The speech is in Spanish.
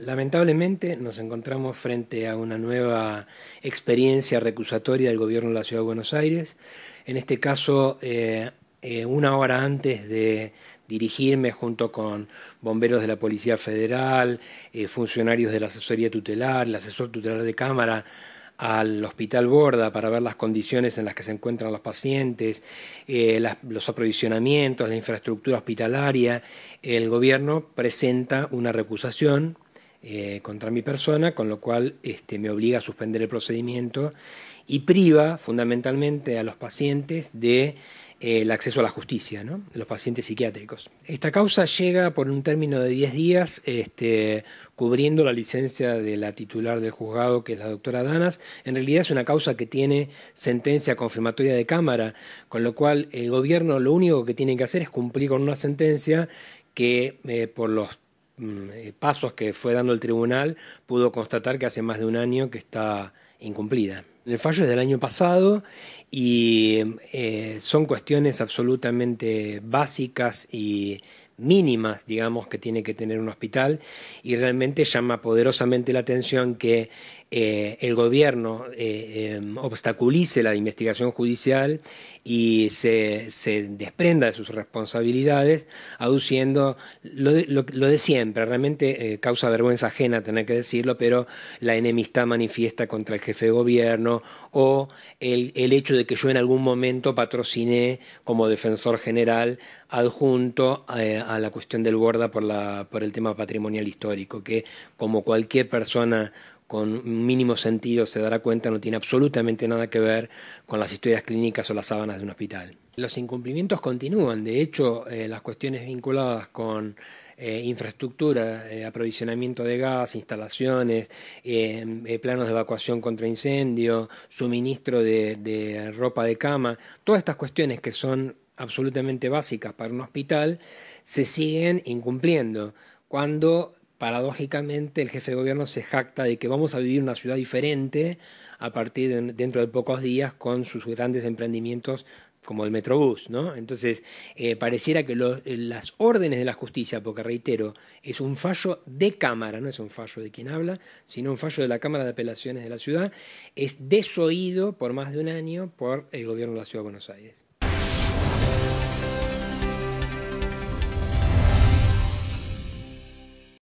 Lamentablemente nos encontramos frente a una nueva experiencia recusatoria del gobierno de la Ciudad de Buenos Aires. En este caso, eh, eh, una hora antes de dirigirme junto con bomberos de la Policía Federal, eh, funcionarios de la asesoría tutelar, el asesor tutelar de Cámara, al hospital Borda para ver las condiciones en las que se encuentran los pacientes, los aprovisionamientos, la infraestructura hospitalaria, el gobierno presenta una recusación eh, contra mi persona, con lo cual este, me obliga a suspender el procedimiento y priva fundamentalmente a los pacientes del eh, acceso a la justicia, de los pacientes psiquiátricos. Esta causa llega por un término de 10 días, este, cubriendo la licencia de la titular del juzgado, que es la doctora Danas. En realidad es una causa que tiene sentencia confirmatoria de Cámara, con lo cual el gobierno lo único que tiene que hacer es cumplir con una sentencia que eh, por los Mm, eh, pasos que fue dando el tribunal, pudo constatar que hace más de un año que está incumplida. El fallo es del año pasado y eh, son cuestiones absolutamente básicas y mínimas, digamos, que tiene que tener un hospital y realmente llama poderosamente la atención que eh, el gobierno eh, em, obstaculice la investigación judicial y se, desprenda de sus responsabilidades, aduciendo lo de, siempre. Realmente eh, causa vergüenza ajena tener que decirlo, pero la enemistad manifiesta contra el jefe de gobierno o el, hecho de que yo en algún momento patrociné como defensor general adjunto a, a la cuestión del Borda por, la, por el tema patrimonial histórico, que como cualquier persona con mínimo sentido se dará cuenta no tiene absolutamente nada que ver con las historias clínicas o las sábanas de un hospital. Los incumplimientos continúan, de hecho eh, las cuestiones vinculadas con eh, infraestructura, eh, aprovisionamiento de gas, instalaciones, planos de evacuación contra incendio, suministro de ropa de cama, todas estas cuestiones que son absolutamente básicas para un hospital se siguen incumpliendo. Cuando paradójicamente el jefe de gobierno se jacta de que vamos a vivir una ciudad diferente a partir de dentro de pocos días con sus grandes emprendimientos como el Metrobús, ¿no? Entonces, eh, pareciera que eh, las órdenes de la justicia, porque reitero, es un fallo de Cámara, no es un fallo de quien habla, sino un fallo de la Cámara de Apelaciones de la ciudad, es desoído por más de un año por el gobierno de la Ciudad de Buenos Aires.